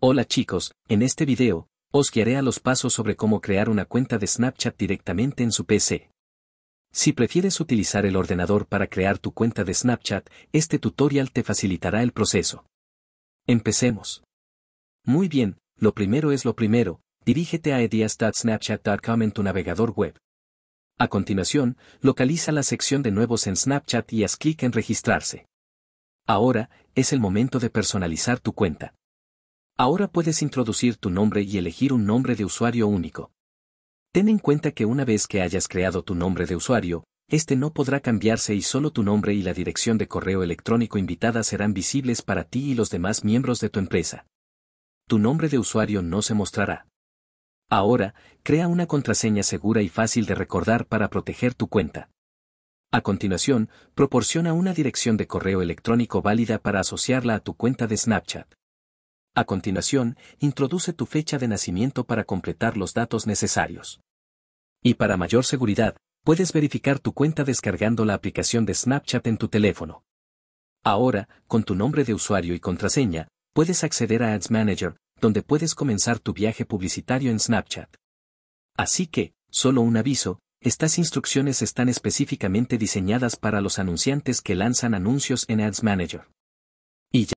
Hola chicos, en este video, os guiaré a los pasos sobre cómo crear una cuenta de Snapchat directamente en su PC. Si prefieres utilizar el ordenador para crear tu cuenta de Snapchat, este tutorial te facilitará el proceso. Empecemos. Muy bien, lo primero es lo primero, dirígete a ideas.snapchat.com en tu navegador web. A continuación, localiza la sección de nuevos en Snapchat y haz clic en registrarse. Ahora, es el momento de personalizar tu cuenta. Ahora puedes introducir tu nombre y elegir un nombre de usuario único. Ten en cuenta que una vez que hayas creado tu nombre de usuario, este no podrá cambiarse y solo tu nombre y la dirección de correo electrónico invitada serán visibles para ti y los demás miembros de tu empresa. Tu nombre de usuario no se mostrará. Ahora, crea una contraseña segura y fácil de recordar para proteger tu cuenta. A continuación, proporciona una dirección de correo electrónico válida para asociarla a tu cuenta de Snapchat. A continuación, introduce tu fecha de nacimiento para completar los datos necesarios. Y para mayor seguridad, puedes verificar tu cuenta descargando la aplicación de Snapchat en tu teléfono. Ahora, con tu nombre de usuario y contraseña, puedes acceder a Ads Manager, donde puedes comenzar tu viaje publicitario en Snapchat. Así que, solo un aviso, estas instrucciones están específicamente diseñadas para los anunciantes que lanzan anuncios en Ads Manager.